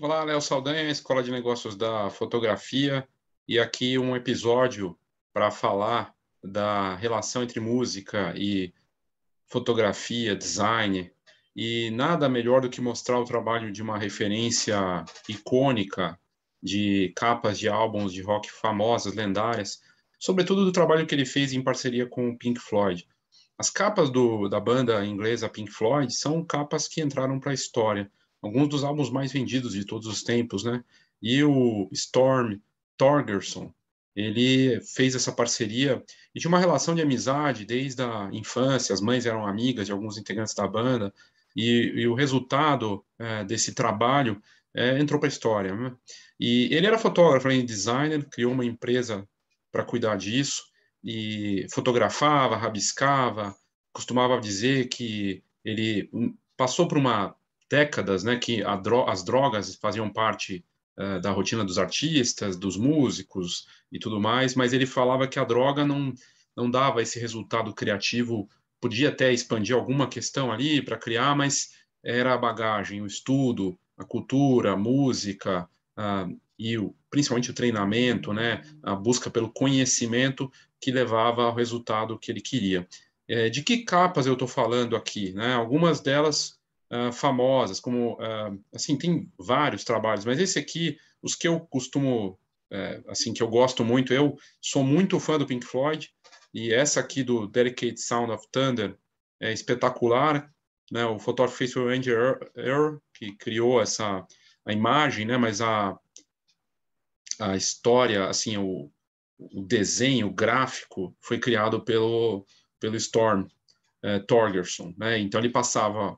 Olá, Léo Saldanha, Escola de Negócios da Fotografia, e aqui um episódio para falar da relação entre música e fotografia, design, e nada melhor do que mostrar o trabalho de uma referência icônica de capas de álbuns de rock famosas, lendárias, sobretudo do trabalho que ele fez em parceria com o Pink Floyd. As capas do, da banda inglesa Pink Floyd são capas que entraram para a história alguns dos álbuns mais vendidos de todos os tempos, né? E o Storm Torgerson, ele fez essa parceria e tinha uma relação de amizade desde a infância, as mães eram amigas de alguns integrantes da banda, e, e o resultado é, desse trabalho é, entrou para a história. Né? E ele era fotógrafo e designer, criou uma empresa para cuidar disso, e fotografava, rabiscava, costumava dizer que ele passou por uma décadas, né, que dro as drogas faziam parte uh, da rotina dos artistas, dos músicos e tudo mais, mas ele falava que a droga não, não dava esse resultado criativo, podia até expandir alguma questão ali para criar, mas era a bagagem, o estudo, a cultura, a música uh, e o, principalmente o treinamento, né, a busca pelo conhecimento que levava ao resultado que ele queria. É, de que capas eu estou falando aqui? Né? Algumas delas famosas, como uh, assim tem vários trabalhos, mas esse aqui, os que eu costumo uh, assim que eu gosto muito, eu sou muito fã do Pink Floyd e essa aqui do Delicate Sound of Thunder é espetacular, né? O fotógrafo fez o Andy Earl que criou essa a imagem, né? Mas a a história, assim o, o desenho gráfico foi criado pelo pelo Storm é, Torgerson, né? Então ele passava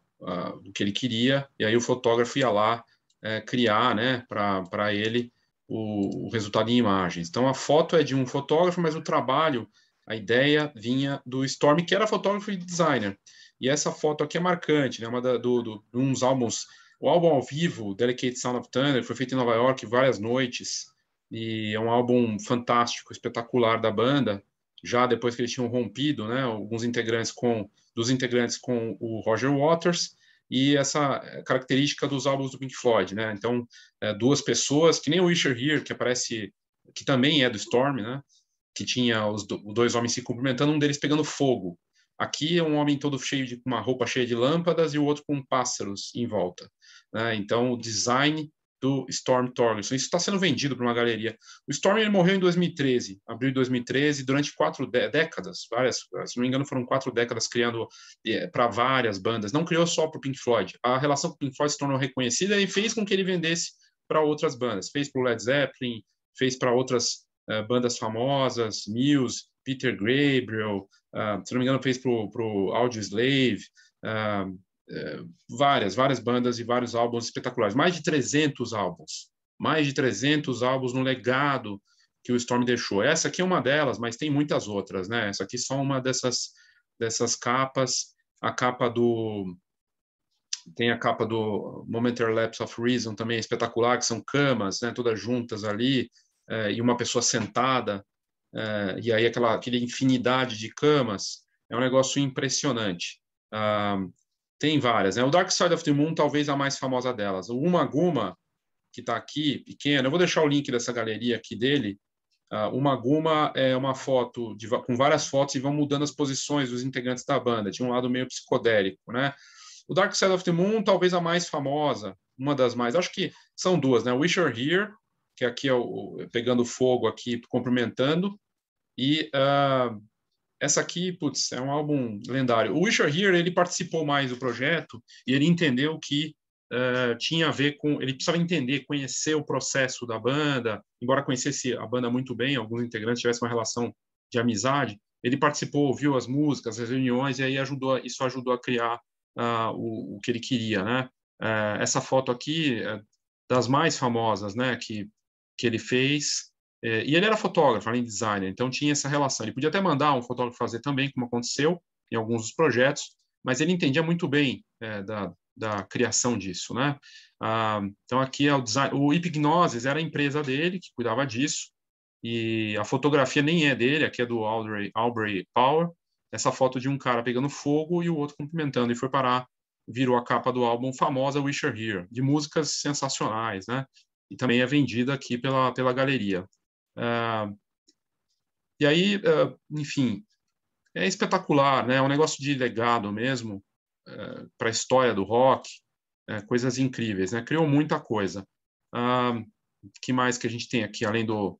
o do que ele queria, e aí o fotógrafo ia lá é, criar né, para ele o, o, resultado em imagens. Então a foto é de um fotógrafo, mas o trabalho, a ideia vinha do Storm, que era fotógrafo e designer. E essa foto aqui é marcante, né, uma da, do, do, uns álbuns. O álbum ao vivo, Delicate Sound of Thunder, foi feito em Nova York várias noites, e é um álbum fantástico, espetacular da banda, já depois que eles tinham rompido, né, alguns integrantes com dos integrantes com o Roger Waters, e essa eh, característica dos álbuns do Pink Floyd, né? Então, é, duas pessoas, que nem o Wisher Here, que aparece, que também é do Storm, né? Que tinha os do, dois homens se cumprimentando, um deles pegando fogo. Aqui é um homem todo cheio de uma roupa cheia de lâmpadas e o outro com pássaros em volta. Né? Então, o design do Storm Torgerson. Isso está sendo vendido para uma galeria. O Storm ele morreu em 2013, abril de 2013, durante quatro décadas, várias, se não me engano, foram quatro décadas criando é, para várias bandas. Não criou só para o Pink Floyd. A relação com o Pink Floyd se tornou reconhecida e fez com que ele vendesse para outras bandas. Fez para o Led Zeppelin, fez para outras uh, bandas famosas, Muse, Peter Gabriel, uh, se não me engano, fez para o Audio Uh, várias, várias bandas e vários álbuns espetaculares. Mais de 300 álbuns. Mais de 300 álbuns no legado que o Storm deixou. Essa aqui é uma delas, mas tem muitas outras, né? Essa aqui é só uma dessas, dessas capas. A capa do... Tem a capa do Momentary Lapse of Reason também, espetacular, que são camas, né? Todas juntas ali. É, e uma pessoa sentada eh, e aí aquela, aquela infinidade de camas, é um negócio impressionante. Ah, tem várias, né? O Dark Side of the Moon talvez a mais famosa delas. O Uma Guma, que está aqui, pequena, eu vou deixar o link dessa galeria aqui dele. Uh, uma Guma é uma foto de, com várias fotos e vão mudando as posições dos integrantes da banda. Tinha um lado meio psicodélico, né? O Dark Side of the Moon, talvez a mais famosa, uma das mais, acho que são duas, né? Wish You're Here, que aqui é o, pegando fogo aqui, cumprimentando, e uh, essa aqui, putz, é um álbum lendário. O Wish Here, ele participou mais do projeto e ele entendeu que uh, tinha a ver com... Ele precisava entender, conhecer o processo da banda, embora conhecesse a banda muito bem, alguns integrantes tivessem uma relação de amizade, ele participou, ouviu as músicas, as reuniões, e aí ajudou, isso ajudou a criar uh, o, o, que ele queria, né? Uh, essa foto aqui, é das mais famosas, né, que, que ele fez, é, e ele era fotógrafo, além de designer, então tinha essa relação. Ele podia até mandar um fotógrafo fazer também, como aconteceu em alguns dos projetos, mas ele entendia muito bem é, da, da criação disso, né? Ah, então aqui é o design, o Hipgnoses era a empresa dele que cuidava disso e a fotografia nem é dele, aqui é do Aubrey, Aubrey Power. Essa foto de um cara pegando fogo e o outro cumprimentando e foi parar, virou a capa do álbum famosa Wish Here, de músicas sensacionais, né? E também é vendida aqui pela, pela galeria. Uh, e aí, uh, enfim, é espetacular, né? É um negócio de legado mesmo uh, eh, para a história do rock, é, coisas incríveis, né? Criou muita coisa. Uh, que mais que a gente tem aqui, além do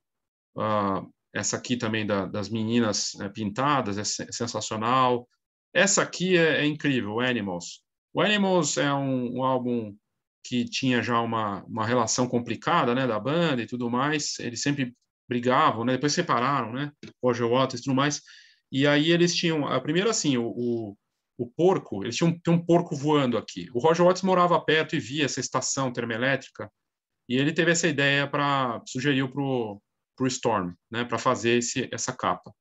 essa aqui também da, das meninas né, pintadas, é sensacional. Essa aqui é, é incrível, Animals. O Animals é um, um, álbum que tinha já uma, uma relação complicada, né, da banda e tudo mais. Eles sempre brigavam, né? Depois separaram, né? Roger Waters e tudo mais. E aí eles tinham... A ah, primeira, assim, o, o, o porco... Eles tinham um porco voando aqui. O Roger Waters morava perto e via essa estação termoelétrica. E ele teve essa ideia para... Sugeriu para o Storm, né? Para fazer esse, essa capa.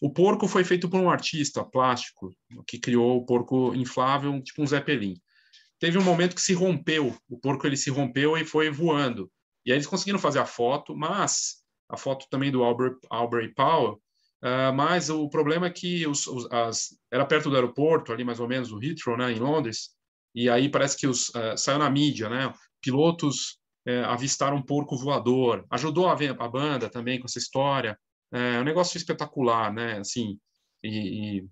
O porco foi feito por um artista plástico que criou o porco inflável, tipo um Zeppelin. Teve um momento que se rompeu, o porco ele se rompeu e foi voando. E aí eles conseguiram fazer a foto, mas a foto também do Albert, Albert Powell, uh, mas o problema é que os, os, as, era perto do aeroporto, ali mais ou menos, o Heathrow, né, em Londres, e aí parece que os, uh, saiu na mídia, né, pilotos uh, avistaram um porco voador, ajudou a, a banda também com essa história, é, é um negócio espetacular, né, assim, e, e,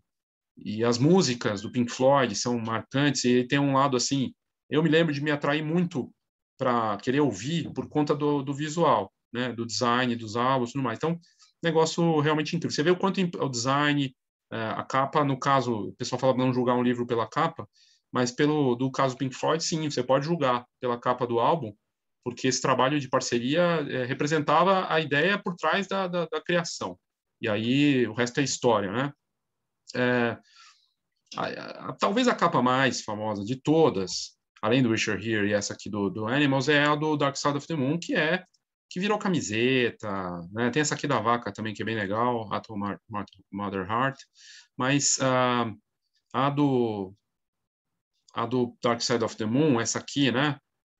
e as músicas do Pink Floyd são marcantes, e tem um lado, assim, eu me lembro de me atrair muito para querer ouvir por conta do, do visual né, do design, dos álbuns e tudo mais. Então, negócio realmente incrível. Você vê o quanto o design, é, a capa, no caso, o pessoal fala não julgar um livro pela capa, mas pelo do caso Pink Floyd, sim, você pode julgar pela capa do álbum, porque esse trabalho de parceria é, representava a ideia por trás da, da, da, criação. E aí o resto é história, né? É, a, a, a, talvez a capa mais famosa de todas, além do Richard Here e essa aqui do, do Animals, é a do Dark Side of the Moon, que é que virou camiseta, né? tem essa aqui da vaca também que é bem legal, Atom Mother Heart, mas uh, a do a do Dark Side of the Moon, essa aqui, né,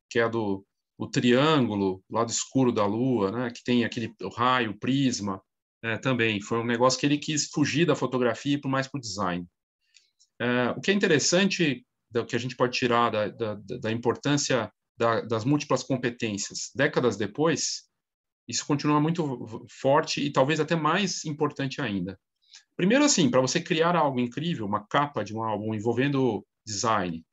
que é a do o triângulo, lado escuro da lua, né, que tem aquele raio, o prisma, né? também foi um negócio que ele quis fugir da fotografia e por mais para o design. Uh, o que é interessante, o que a gente pode tirar da, da, da importância da, das múltiplas competências décadas depois, isso continua muito forte e talvez até mais importante ainda. Primeiro, assim, para você criar algo incrível, uma capa de um álbum envolvendo design,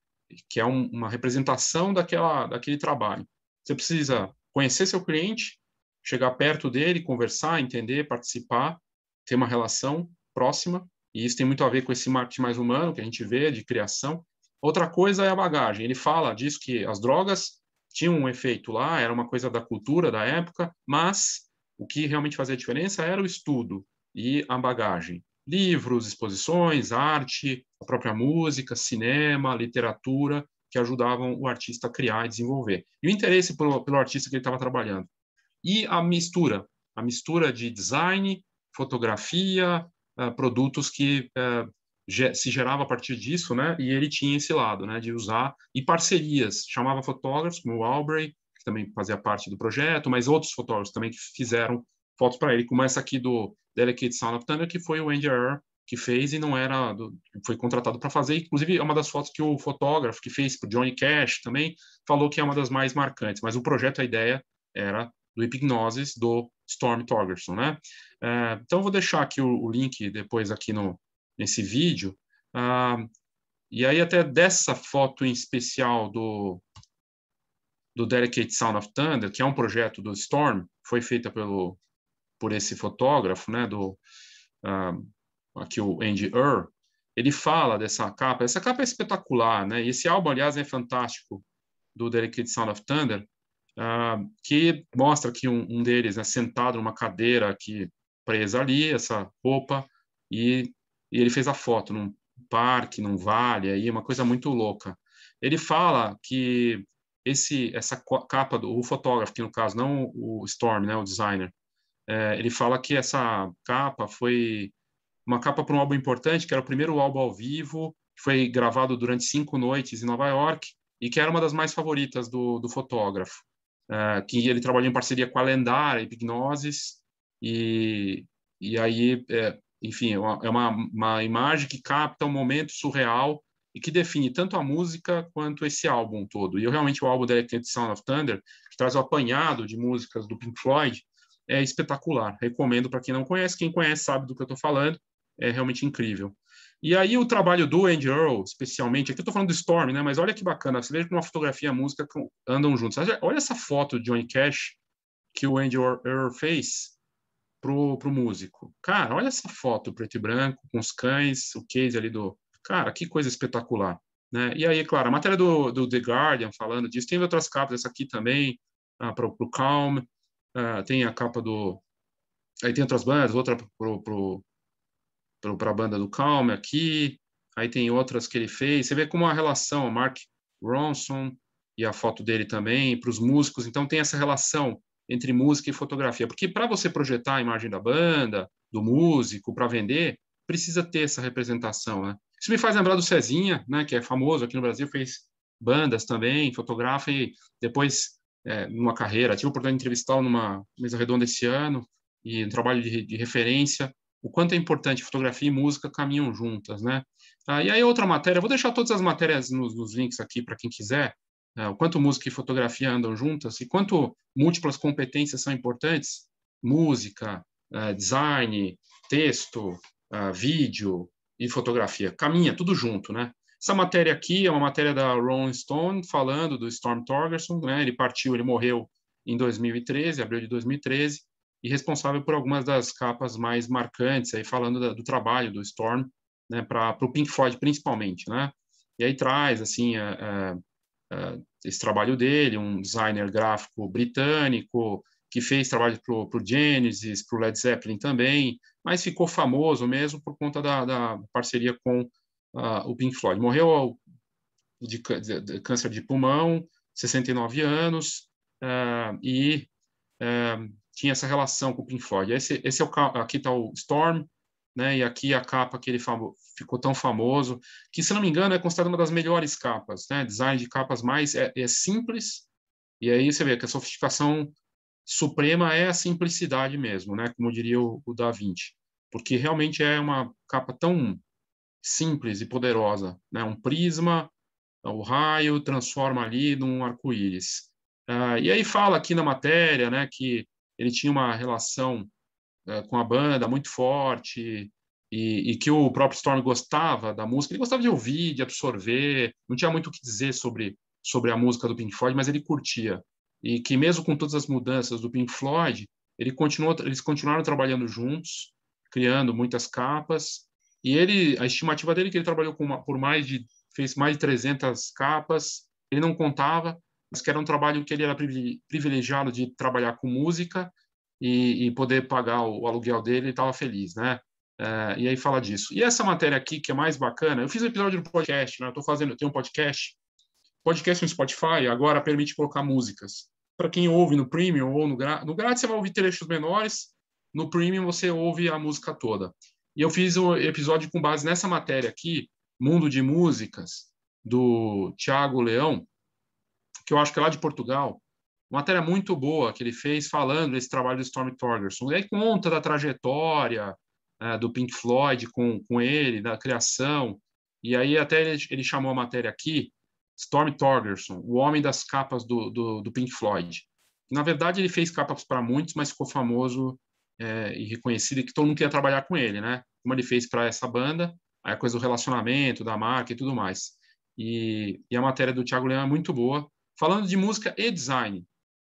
que é um, uma representação daquela, daquele trabalho, você precisa conhecer seu cliente, chegar perto dele, conversar, entender, participar, ter uma relação próxima, e isso tem muito a ver com esse marketing mais humano que a gente vê de criação, Outra coisa é a bagagem. Ele fala, diz que as drogas tinham um efeito lá, era uma coisa da cultura da época, mas o que realmente fazia diferença era o estudo e a bagagem. Livros, exposições, arte, a própria música, cinema, literatura, que ajudavam o artista a criar e desenvolver. E o interesse pelo, pelo artista que ele estava trabalhando. E a mistura, a mistura de design, fotografia, uh, produtos que uh, se gerava a partir disso, né? E ele tinha esse lado, né? De usar e parcerias, chamava fotógrafos como o Albrey, que também fazia parte do projeto, mas outros fotógrafos também que fizeram fotos para ele, como essa aqui do Delicate Sound of Thunder, que foi o Andy Earl que fez e não era, do, foi contratado para fazer. Inclusive é uma das fotos que o fotógrafo que fez para Johnny Cash também falou que é uma das mais marcantes. Mas o projeto, a ideia era do Hipgnosis do Storm Torgerson, né? Uh, então vou deixar aqui o, o link depois aqui no, nesse vídeo. Ah, e aí até dessa foto em especial do, do Delicate Sound of Thunder, que é um projeto do Storm, foi feita pelo, por esse fotógrafo, né, do, ah, aqui o Andy Err, ele fala dessa capa. Essa capa é espetacular, né? E esse álbum, aliás, é fantástico, do Delicate Sound of Thunder, uh, que mostra que um, um, deles né, sentado numa cadeira aqui presa ali, essa roupa, e e ele fez a foto num parque, num vale, aí uma coisa muito louca. Ele fala que esse essa capa do o fotógrafo, que no caso não o Storm, né, o designer, é, ele fala que essa capa foi uma capa para um álbum importante, que era o primeiro álbum ao vivo, que foi gravado durante cinco noites em Nova York e que era uma das mais favoritas do, do fotógrafo. É, que ele trabalhou em parceria com a Lendar a Hipnosis, e, e aí é, enfim, é, é uma, uma imagem que capta um momento surreal e que define tanto a música quanto esse álbum todo. E eu, realmente o álbum da Electric é Sound of Thunder, que traz o apanhado de músicas do Pink Floyd, é espetacular. Recomendo para quem não conhece, quem conhece sabe do que eu estou falando, é realmente incrível. E aí o trabalho do Andy Earl, especialmente, aqui eu estou falando do Storm, né? Mas olha que bacana, você veja como a fotografia e a música andam juntos. Olha essa foto de Johnny Cash que o Andy Earl fez pro, o músico. Cara, olha essa foto preto e branco, com os cães, o case ali do. Cara, que coisa espetacular. Né? E aí, claro, a matéria do, do The Guardian falando disso, tem outras capas, essa aqui também, ah, para o Calm, ah, tem a capa do. Aí tem outras bandas, outra para a banda do Calm aqui, aí tem outras que ele fez. Você vê como a relação, o Mark Ronson e a foto dele também, para os músicos, então tem essa relação entre música e fotografia? Porque para você projetar a imagem da banda, do músico, para vender, precisa ter essa representação, né? Isso me faz lembrar do Cezinha, né, que é famoso aqui no Brasil, fez bandas também, fotografa e depois é, numa carreira. Tive a oportunidade de entrevistá-lo numa mesa redonda esse ano e um trabalho de, de, referência. O quanto é importante fotografia e música caminham juntas, né? Ah, e aí outra matéria, vou deixar todas as matérias nos, nos links aqui para quem quiser, né? o quanto música e fotografia andam juntas e quanto múltiplas competências são importantes, música, eh, design, texto, eh, vídeo e fotografia. Caminha tudo junto, né? Essa matéria aqui é uma matéria da Rolling Stone falando do Storm Torgerson, né? Ele partiu, ele morreu em 2013, abril de 2013, e responsável por algumas das capas mais marcantes, aí falando da, do trabalho do Storm, né, para o Pink Floyd principalmente, né? E aí traz assim a, eh, a uh, esse trabalho dele, um designer gráfico britânico que fez trabalho para o Genesis, para o Led Zeppelin também, mas ficou famoso mesmo por conta da, da parceria com uh, o Pink Floyd. Morreu de, de, de, câncer de pulmão, 69 anos, uh, e tinha essa relação com o Pink Floyd. Esse, esse é o, aqui está o Storm, né? E aqui a capa que ele ficou tão famoso, que se não me engano é considerada uma das melhores capas, né? Design de capas mais é, é simples. E aí você vê que a sofisticação suprema é a simplicidade mesmo, né? Como diria o, o Da Vinci, porque realmente é uma capa tão simples e poderosa, né? Um prisma, o raio transforma ali num arco-íris. Ah, e aí fala aqui na matéria, né, que ele tinha uma relação é, com a banda muito forte e, e, que o próprio Storm gostava da música. Ele gostava de ouvir, de absorver. Não tinha muito o que dizer sobre sobre a música do Pink Floyd, mas ele curtia e que mesmo com todas as mudanças do Pink Floyd, ele continuou, eles continuaram trabalhando juntos, criando muitas capas. E ele, a estimativa dele é que ele trabalhou uma, por mais de fez mais de 300 capas. Ele não contava, mas que era um trabalho que ele era privilegiado de trabalhar com música e, e poder pagar o, o, aluguel dele, e estava feliz, né? É, e aí fala disso. E essa matéria aqui, que é mais bacana, eu fiz um episódio no podcast, né? Eu tô fazendo, eu tenho um podcast, podcast no Spotify, agora permite colocar músicas. Para quem ouve no Premium ou no, gra... no grátis, você vai ouvir trechos menores, no Premium você ouve a música toda. E eu fiz um episódio com base nessa matéria aqui, Mundo de Músicas, do Tiago Leão, que eu acho que é lá de Portugal, uma matéria muito boa que ele fez falando desse trabalho do Storm Torgerson. Ele conta da trajetória né, do Pink Floyd com, com ele, da criação. E aí até ele, ele chamou a matéria aqui Storm Torgerson, o homem das capas do, do, do Pink Floyd. Na verdade, ele fez capas para muitos, mas ficou famoso é, e reconhecido que todo mundo queria trabalhar com ele, né? Como ele fez para essa banda, aí a coisa do relacionamento, da marca e tudo mais. E, e a matéria do Thiago Leão é muito boa, falando de música e design.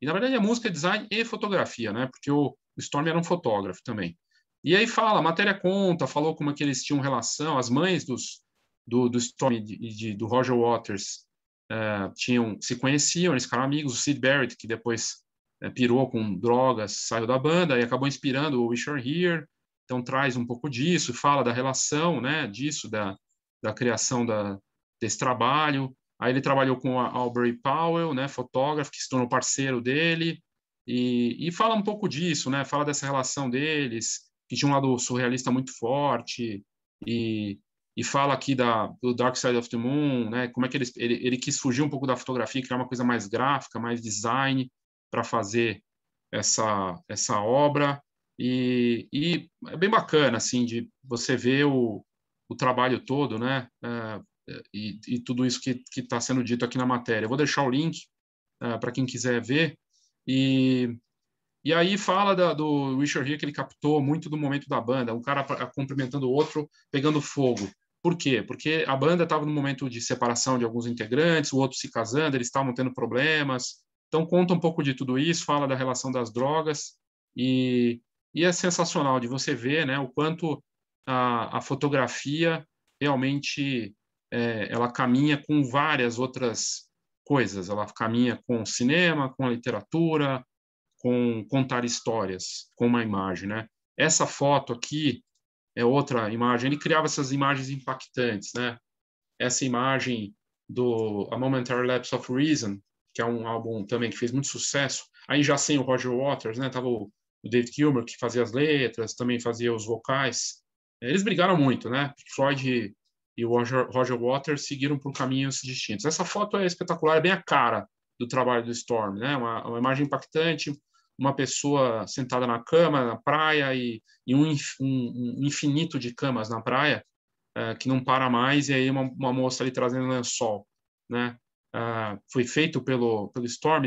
E na verdade a é música é design e fotografia, né? Porque o, Storm era um fotógrafo também. E aí fala, a matéria conta, falou como é que eles tinham relação, as mães dos, do, do Storm e de, de, do Roger Waters uh, tinham, se conheciam, eles ficaram amigos, o Sid Barrett, que depois uh, pirou com drogas, saiu da banda e acabou inspirando o Wish You're Here, então traz um pouco disso, fala da relação, né, disso, da, da criação da, desse trabalho, Aí ele trabalhou com a Aubrey Powell, né, fotógrafo, que se tornou parceiro dele, e, e fala um pouco disso, né, fala dessa relação deles, que tinha um lado surrealista muito forte, e, e fala aqui da, do Dark Side of the Moon, né, como é que ele, ele, ele quis fugir um pouco da fotografia, criar uma coisa mais gráfica, mais design, para fazer essa, essa obra, e, e é bem bacana, assim, de você ver o, o trabalho todo, né? Uh, e, e tudo isso que está sendo dito aqui na matéria. Eu vou deixar o link uh, ah, para quem quiser ver. E, e aí fala da, do Richard Here que ele captou muito do momento da banda, um cara cumprimentando o outro, pegando fogo. Por quê? Porque a banda estava no momento de separação de alguns integrantes, o outro se casando, eles estavam tendo problemas. Então conta um pouco de tudo isso, fala da relação das drogas e, e é sensacional de você ver, né, o quanto a, a fotografia realmente é, ela caminha com várias outras coisas. Ela caminha com cinema, com literatura, com contar histórias, com uma imagem, né? Essa foto aqui é outra imagem. Ele criava essas imagens impactantes, né? Essa imagem do A Momentary Lapse of Reason, que é um álbum também que fez muito sucesso. Aí já sem o Roger Waters, né? Tava o, David Kilmer que fazia as letras, também fazia os vocais. É, eles brigaram muito, né? Floyd e o Roger Waters seguiram por caminhos distintos. Essa foto é espetacular, é bem a cara do trabalho do Storm, né? Uma, uma imagem impactante, uma pessoa sentada na cama, na praia, e, e um, um, um, infinito de camas na praia, uh, que não para mais, e aí uma, uma moça ali trazendo lençol, né? Uh, foi feito pelo, pelo Storm,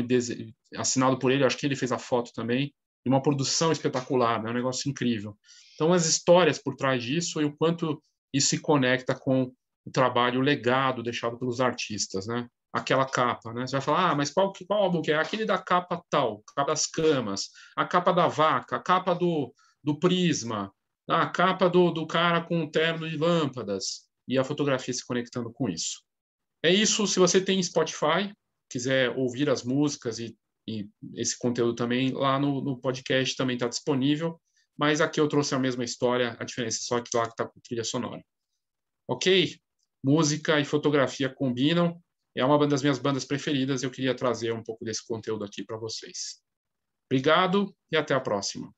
assinado por ele, acho que ele fez a foto também, e uma produção espetacular, né? um negócio incrível. Então, as histórias por trás disso e o quanto e se conecta com o trabalho legado deixado pelos artistas, né? Aquela capa, né? Você vai falar, ah, mas qual, qual álbum que é? Aquele da capa tal, capa das camas, a capa da vaca, a capa do, do prisma, a capa do, do cara com o terno e lâmpadas, e a fotografia se conectando com isso. É isso, se você tem Spotify, quiser ouvir as músicas e, e esse conteúdo também, lá no, no podcast também está disponível mas aqui eu trouxe a mesma história, a diferença é só que lá que está com trilha sonora. Ok? Música e fotografia combinam, é uma das minhas bandas preferidas, eu queria trazer um pouco desse conteúdo aqui para vocês. Obrigado e até a próxima.